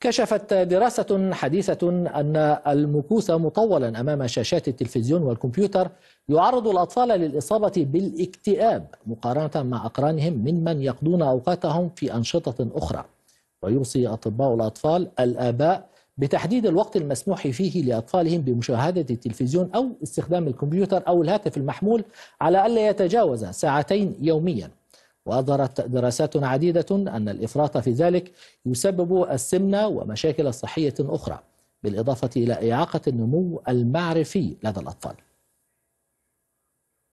كشفت دراسة حديثة أن المكوث مطولا أمام شاشات التلفزيون والكمبيوتر يعرض الأطفال للإصابة بالاكتئاب مقارنة مع أقرانهم ممن يقضون أوقاتهم في أنشطة أخرى ويوصي أطباء الأطفال الآباء بتحديد الوقت المسموح فيه لأطفالهم بمشاهدة التلفزيون أو استخدام الكمبيوتر أو الهاتف المحمول على ألا يتجاوز ساعتين يومياً وأظهرت دراسات عديدة أن الإفراط في ذلك يسبب السمنة ومشاكل صحية أخرى بالإضافة إلى إعاقة النمو المعرفي لدى الأطفال